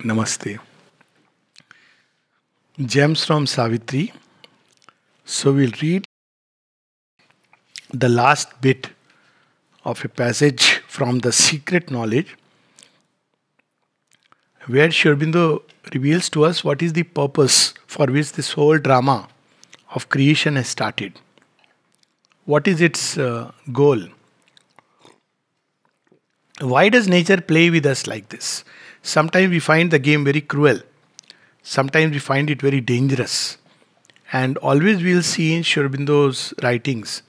Namaste. Gems from Savitri. So we'll read the last bit of a passage from the secret knowledge where Shurbindo reveals to us what is the purpose for which this whole drama of creation has started. What is its uh, goal? Why does nature play with us like this? Sometimes we find the game very cruel. Sometimes we find it very dangerous. And always we will see in Shurabindo's writings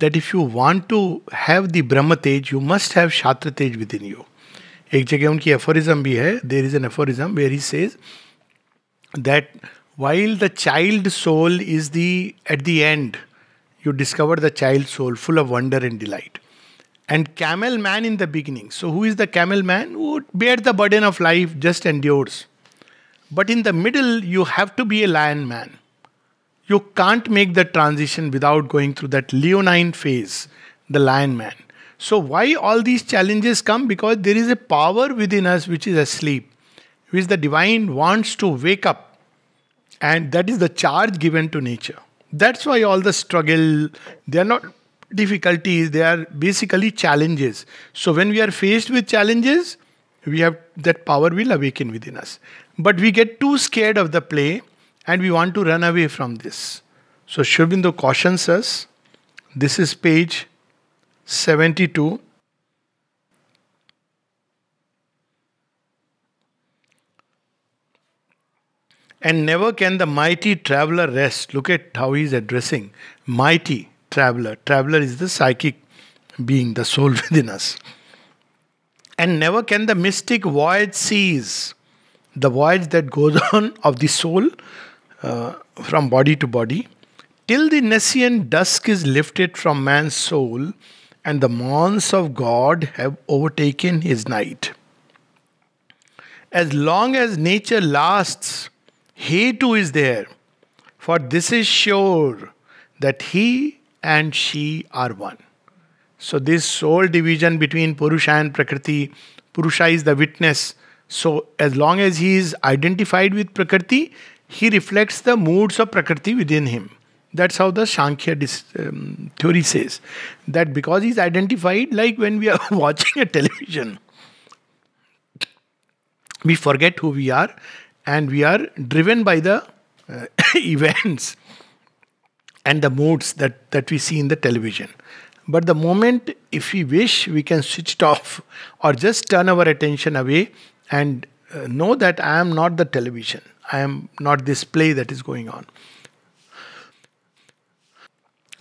that if you want to have the Brahma Tej, you must have Shatratage Tej within you. एक जगह उनकी aphorism भी है there is an aphorism where he says that while the child soul the the at the end you discover the child soul full of and camel man in the beginning. So, who is the camel man? Who bears the burden of life, just endures. But in the middle, you have to be a lion man. You can't make the transition without going through that leonine phase, the lion man. So, why all these challenges come? Because there is a power within us which is asleep, which the divine wants to wake up. And that is the charge given to nature. That's why all the struggle, they are not difficulties, they are basically challenges. So when we are faced with challenges, we have that power will awaken within us. But we get too scared of the play and we want to run away from this. So shubindu cautions us. This is page 72. And never can the mighty traveler rest. Look at how he's addressing. Mighty traveler. Traveler is the psychic being, the soul within us. And never can the mystic voyage cease. The voyage that goes on of the soul uh, from body to body, till the Nessian dusk is lifted from man's soul and the morns of God have overtaken his night. As long as nature lasts, he too is there, for this is sure that he and she are one. So, this soul division between Purusha and Prakriti, Purusha is the witness. So, as long as he is identified with Prakriti, he reflects the moods of Prakriti within him. That's how the shankhya dis, um, theory says. That because he's identified, like when we are watching a television, we forget who we are and we are driven by the uh, events and the modes that, that we see in the television. But the moment, if we wish, we can switch it off or just turn our attention away and uh, know that I am not the television. I am not this play that is going on.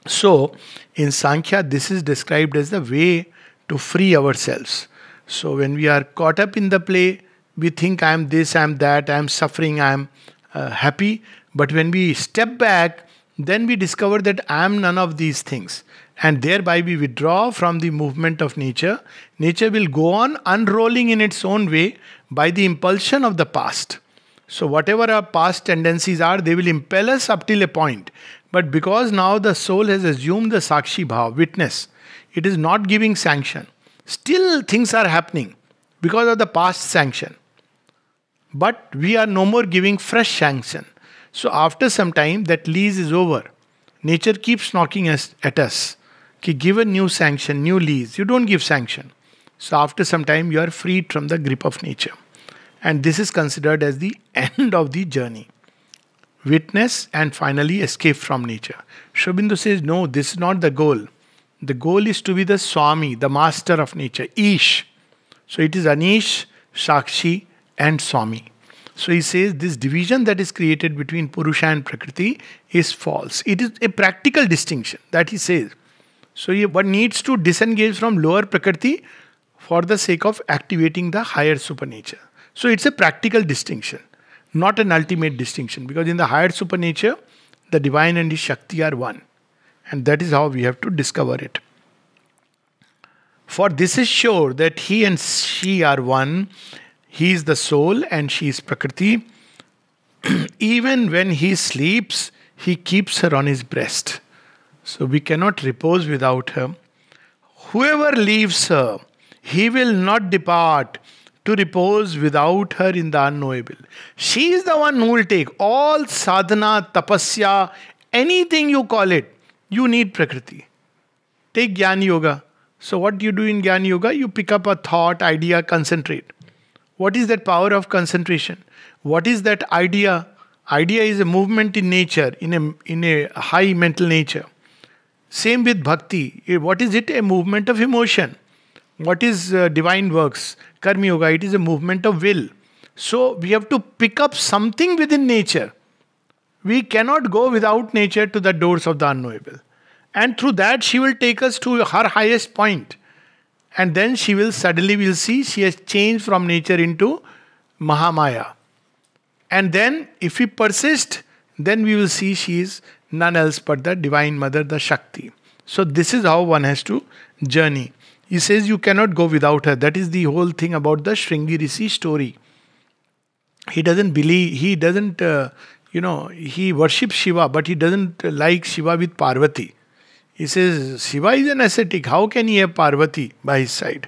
So, in Sankhya, this is described as the way to free ourselves. So, when we are caught up in the play, we think I am this, I am that, I am suffering, I am uh, happy. But when we step back, then we discover that I am none of these things. And thereby we withdraw from the movement of nature. Nature will go on unrolling in its own way by the impulsion of the past. So, whatever our past tendencies are, they will impel us up till a point. But because now the soul has assumed the Sakshi Bhav, witness, it is not giving sanction. Still, things are happening because of the past sanction. But we are no more giving fresh sanction. So after some time, that lease is over. Nature keeps knocking us, at us. Ki give a new sanction, new lease. You don't give sanction. So after some time, you are freed from the grip of nature. And this is considered as the end of the journey. Witness and finally escape from nature. Shobindu says, no, this is not the goal. The goal is to be the Swami, the master of nature, Ish. So it is Anish, Shakshi, and Swami. So he says this division that is created between Purusha and Prakriti is false. It is a practical distinction that he says. So one needs to disengage from lower Prakriti for the sake of activating the higher supernature. So it's a practical distinction, not an ultimate distinction, because in the higher supernature, the divine and his Shakti are one. And that is how we have to discover it. For this is sure that he and she are one, he is the soul and she is Prakriti. Even when he sleeps, he keeps her on his breast. So we cannot repose without her. Whoever leaves her, he will not depart to repose without her in the unknowable. She is the one who will take all sadhana, tapasya, anything you call it, you need Prakriti. Take Gyan Yoga. So, what do you do in Gyan Yoga? You pick up a thought, idea, concentrate. What is that power of concentration? What is that idea? Idea is a movement in nature, in a, in a high mental nature. Same with bhakti. Eh, what is it? A movement of emotion. What is uh, divine works? Karma Yoga. It is a movement of will. So we have to pick up something within nature. We cannot go without nature to the doors of the unknowable. And through that, she will take us to her highest point and then she will suddenly will see she has changed from nature into Mahamaya. And then, if we persist, then we will see she is none else but the Divine Mother, the Shakti. So, this is how one has to journey. He says you cannot go without her. That is the whole thing about the Shringi Rishi story. He doesn't believe, he doesn't, uh, you know, he worships Shiva, but he doesn't like Shiva with Parvati. He says, Shiva is an ascetic, how can he have Parvati by his side?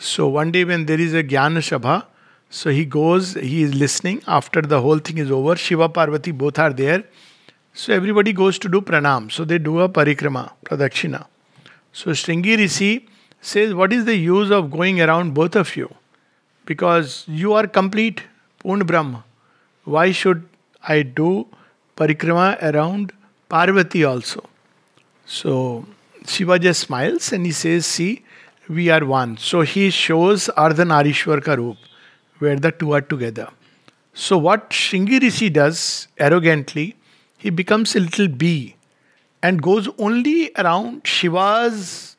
So one day when there is a Jnana Shabha, so he goes, he is listening. After the whole thing is over, Shiva, Parvati both are there. So everybody goes to do pranam. So they do a parikrama, pradakshina. So Sringi Rishi says, What is the use of going around both of you? Because you are complete, Pund Brahma. Why should I do parikrama around Parvati also? So Shiva just smiles and he says, See, we are one. So he shows Ardhanarishwar ka roop, where the two are together. So what Shingi does arrogantly, he becomes a little bee and goes only around Shiva's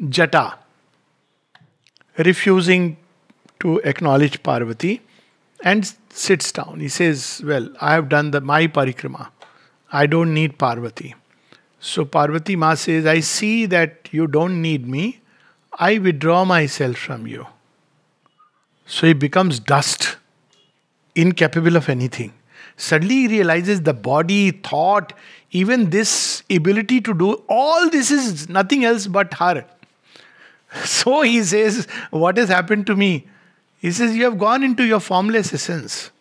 jata, refusing to acknowledge Parvati and sits down. He says, Well, I have done the my parikrama. I don't need Parvati. So Parvati Ma says, I see that you don't need me, I withdraw myself from you. So he becomes dust, incapable of anything. Suddenly he realizes the body, thought, even this ability to do all this is nothing else but her. So he says, What has happened to me? He says, You have gone into your formless essence.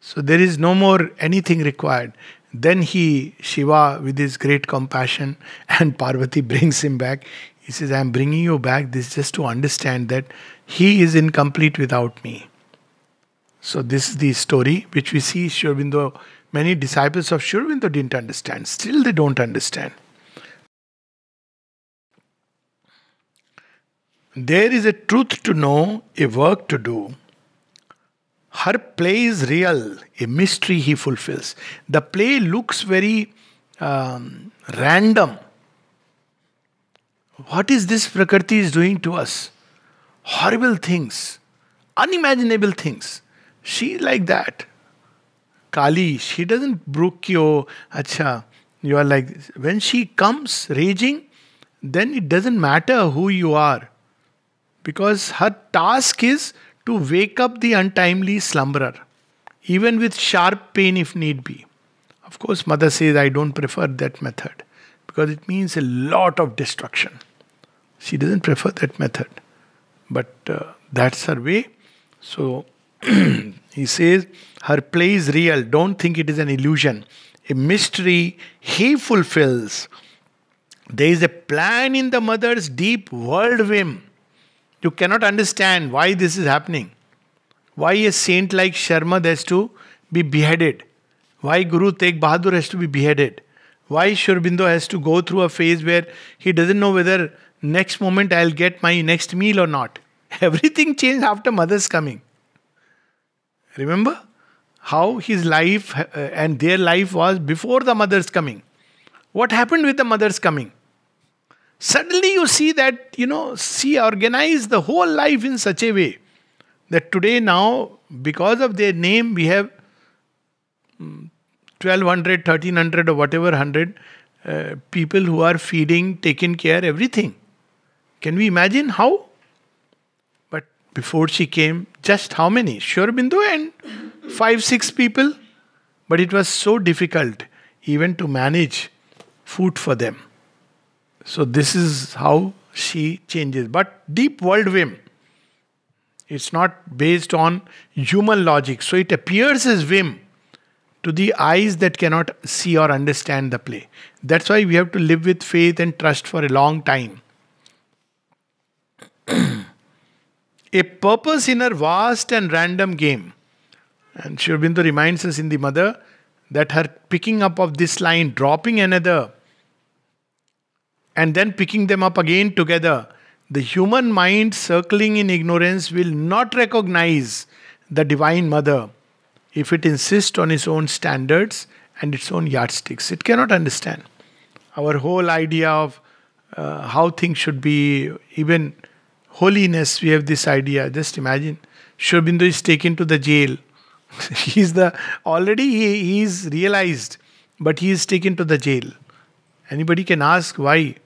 So there is no more anything required. Then he, Shiva, with his great compassion, and Parvati brings him back. He says, I am bringing you back this just to understand that he is incomplete without me. So, this is the story which we see Shurbindo. Many disciples of Shurbindo didn't understand. Still, they don't understand. There is a truth to know, a work to do her play is real, a mystery he fulfills. The play looks very um, random. What is this Prakriti is doing to us? Horrible things, unimaginable things. She like that. Kali, she doesn't brook your acha. You are like this. When she comes raging, then it doesn't matter who you are. Because her task is to wake up the untimely slumberer, even with sharp pain if need be. Of course, mother says, I don't prefer that method because it means a lot of destruction. She doesn't prefer that method, but uh, that's her way. So he says, her play is real. Don't think it is an illusion. A mystery he fulfills. There is a plan in the mother's deep world whim you cannot understand why this is happening. Why a saint like Sharma has to be beheaded? Why Guru Tegh Bahadur has to be beheaded? Why Shurbindo has to go through a phase where he doesn't know whether next moment I'll get my next meal or not? Everything changed after mother's coming. Remember how his life uh, and their life was before the mother's coming? What happened with the mother's coming? Suddenly you see that, you know, she organized the whole life in such a way that today, now, because of their name, we have 1200, mm, 1300, or whatever 100 uh, people who are feeding, taking care, everything. Can we imagine how? But before she came, just how many? Shorbindu and five, six people. But it was so difficult even to manage food for them. So this is how she changes. But deep world whim. It's not based on human logic. So it appears as whim to the eyes that cannot see or understand the play. That's why we have to live with faith and trust for a long time. a purpose in her vast and random game. And Shirbindo reminds us in The Mother that her picking up of this line, dropping another, and then picking them up again together, the human mind circling in ignorance will not recognize the Divine Mother if it insists on its own standards and its own yardsticks. It cannot understand. Our whole idea of uh, how things should be, even holiness, we have this idea. Just imagine Shobindu is taken to the jail. he's the already he, he's realized, but he is taken to the jail. Anybody can ask why?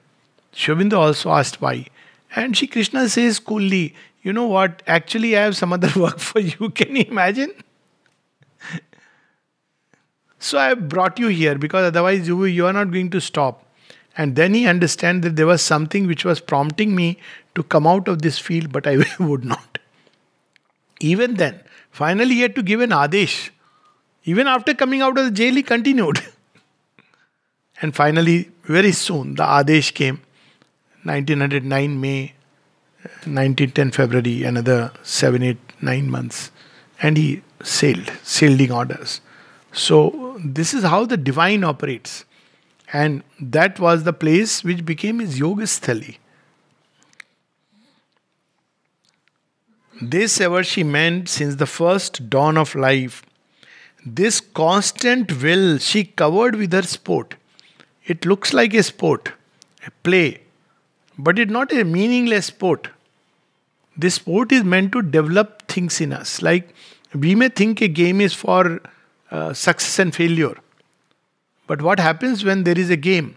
Shobindu also asked why. And Sri Krishna says coolly, You know what? Actually, I have some other work for you. Can you imagine? so I brought you here because otherwise you, you are not going to stop. And then he understands that there was something which was prompting me to come out of this field, but I would not. Even then, finally he had to give an adesh. Even after coming out of the jail, he continued. and finally, very soon, the adesh came 1909 May, 1910 uh, February, another seven, eight, nine months, and he sailed, sailing orders. So this is how the divine operates, and that was the place which became his yogasthali. This ever she meant since the first dawn of life. This constant will she covered with her sport. It looks like a sport, a play, but it's not a meaningless sport. This sport is meant to develop things in us. Like we may think a game is for uh, success and failure. But what happens when there is a game?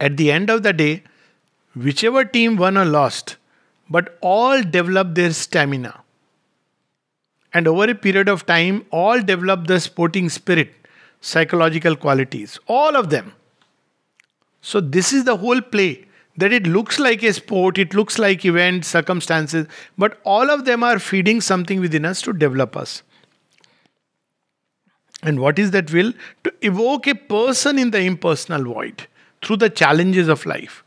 At the end of the day, whichever team won or lost, but all develop their stamina. And over a period of time, all develop the sporting spirit, psychological qualities, all of them. So, this is the whole play that it looks like a sport, it looks like events, circumstances, but all of them are feeding something within us to develop us. And what is that will? To evoke a person in the impersonal void through the challenges of life.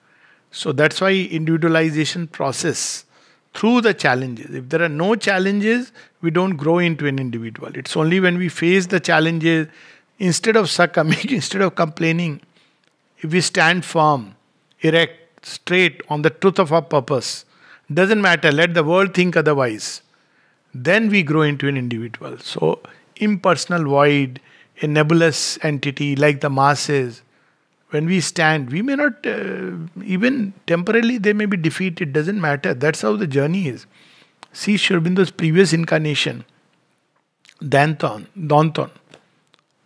So that's why individualization process through the challenges. If there are no challenges, we don't grow into an individual. It's only when we face the challenges, instead of succumbing, instead of complaining, if we stand firm, erect, straight on the truth of our purpose. Doesn't matter, let the world think otherwise. Then we grow into an individual. So, impersonal void, a nebulous entity like the masses, when we stand, we may not, uh, even temporarily, they may be defeated, doesn't matter. That's how the journey is. See Shurabindo's previous incarnation, Danton, Danton.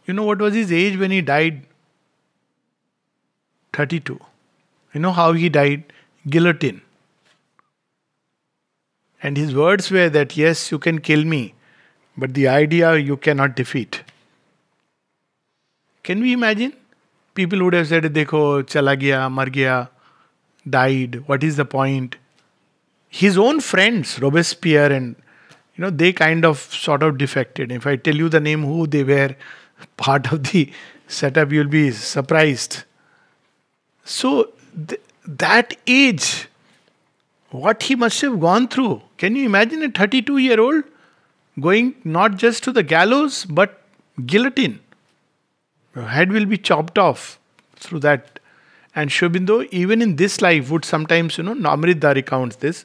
You know what was his age when he died? 32. You know how he died? Guillotine. And his words were that, yes, you can kill me, but the idea you cannot defeat. Can we imagine? People would have said, Dekho, chala gaya, mar gaya, died, what is the point? His own friends, Robespierre and you know, they kind of sort of defected. If I tell you the name who they were part of the setup, you'll be surprised. So th- that age, what he must have gone through. Can you imagine a 32 year old going not just to the gallows but guillotine? Your head will be chopped off through that. And Shobindo, even in this life, would sometimes, you know, Namrita recounts this,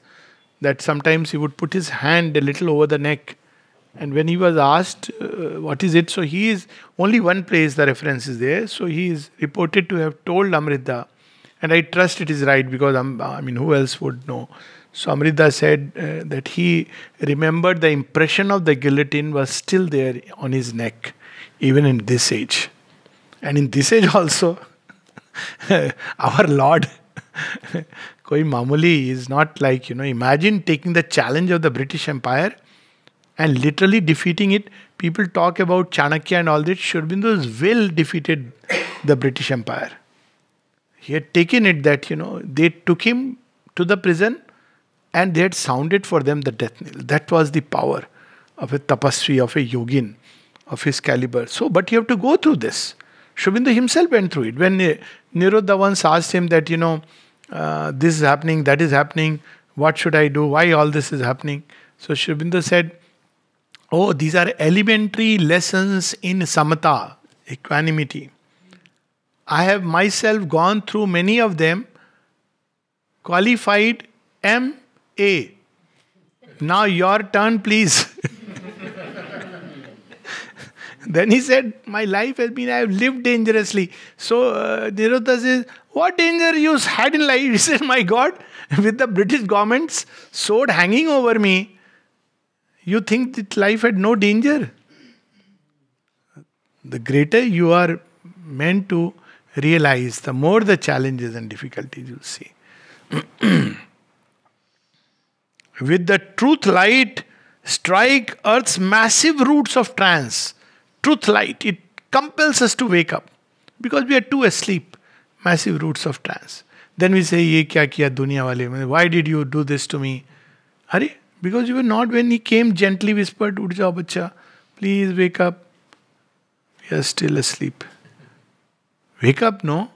that sometimes he would put his hand a little over the neck. And when he was asked, uh, what is it? So he is, only one place the reference is there. So he is reported to have told Amrita and I trust it is right because I'm, I mean, who else would know? So Amrita said uh, that he remembered the impression of the guillotine was still there on his neck, even in this age. And in this age also, our Lord, Koi Mamuli is not like, you know, imagine taking the challenge of the British Empire and literally defeating it. People talk about Chanakya and all that. Shurbindu will well defeated the British Empire. He had taken it that, you know, they took him to the prison and they had sounded for them the death knell. That was the power of a tapasvi, of a yogin, of his caliber. So, but you have to go through this. Shubindu himself went through it. When Nirodha once asked him that, you know, uh, this is happening, that is happening, what should I do, why all this is happening? So Shubindu said, oh, these are elementary lessons in samatha, equanimity. I have myself gone through many of them, qualified MA. Now your turn, please. then he said, My life has been, I have lived dangerously. So uh, Nirodha says, What danger you had in life? He said, My God, with the British government's sword hanging over me, you think that life had no danger? The greater you are meant to realize, the more the challenges and difficulties you see. With the truth light, strike earth's massive roots of trance. Truth light, it compels us to wake up because we are too asleep. Massive roots of trance. Then we say, Ye kya kiya dunya wale? Why did you do this to me? Are because you were not when he came gently whispered, Ut jao bacha, please wake up. You are still asleep. Wake up, no?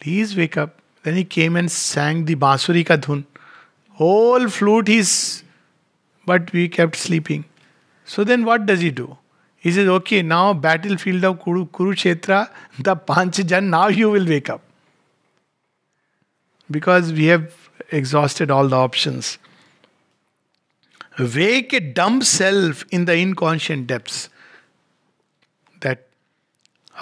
Please wake up. Then he came and sang the Basuri ka dhun. Whole flute is. But we kept sleeping. So then what does he do? He says, okay, now battlefield of Kuru, Kurukshetra, the Panchajan, now you will wake up. Because we have exhausted all the options. Wake a dumb self in the inconscient depths. That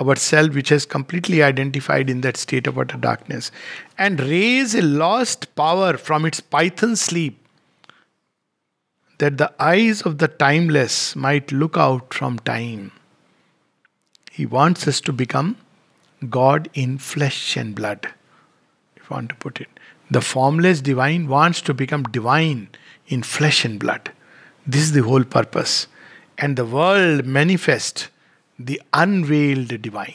our self which has completely identified in that state of utter darkness and raise a lost power from its python sleep that the eyes of the timeless might look out from time. He wants us to become God in flesh and blood, if you want to put it. The formless divine wants to become divine in flesh and blood. This is the whole purpose. And the world manifest the unveiled divine.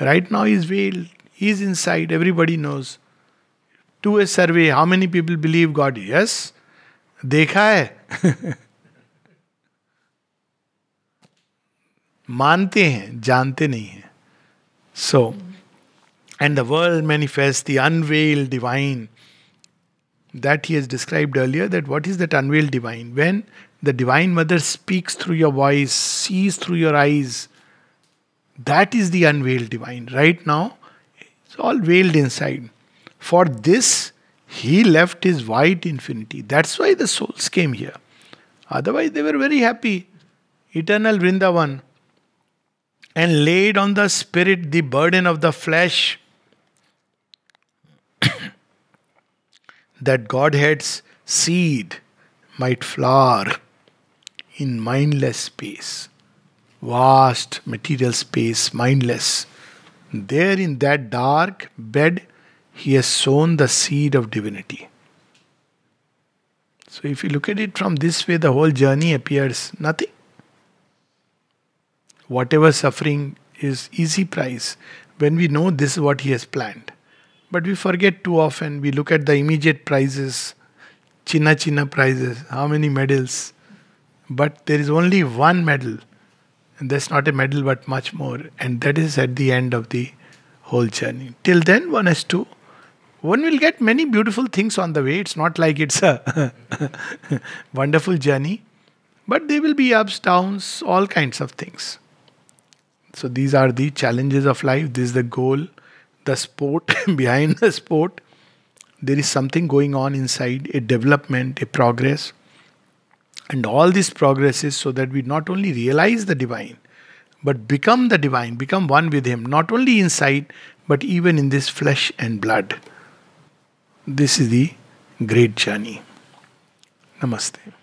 Right now he's veiled, he's inside, everybody knows. Do a survey, how many people believe God? Yes, देखा है मानते हैं जानते नहीं हैं So, and the world manifests the unveiled divine that he has described earlier that what is that unveiled divine when the divine mother speaks through your voice sees through your eyes that is the unveiled divine right now it's all veiled inside for this he left his white infinity that's why the souls came here otherwise they were very happy eternal vrindavan and laid on the spirit the burden of the flesh that Godhead's seed might flower in mindless space, vast material space, mindless. There in that dark bed, he has sown the seed of divinity. So, if you look at it from this way, the whole journey appears nothing. Whatever suffering is easy price when we know this is what he has planned. But we forget too often. We look at the immediate prizes, china china prizes, how many medals. But there is only one medal. And that's not a medal, but much more. And that is at the end of the whole journey. Till then, one has to. One will get many beautiful things on the way. It's not like it's a wonderful journey. But there will be ups, downs, all kinds of things. So these are the challenges of life. This is the goal the sport, behind the sport, there is something going on inside a development, a progress. And all this progress is so that we not only realize the divine, but become the divine, become one with Him, not only inside, but even in this flesh and blood. This is the great journey. Namaste.